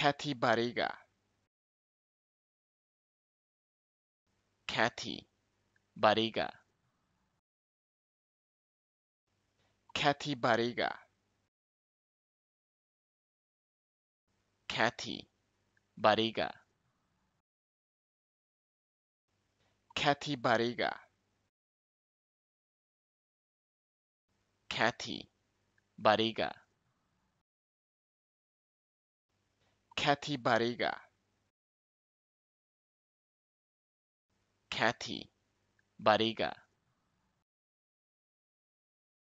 Kathy Barriga. Kathy Barriga. Kathy Barriga. Kathy Barriga. Kathy Barriga. Kathy Barriga. Kathy Barriga. Kathy Barriga.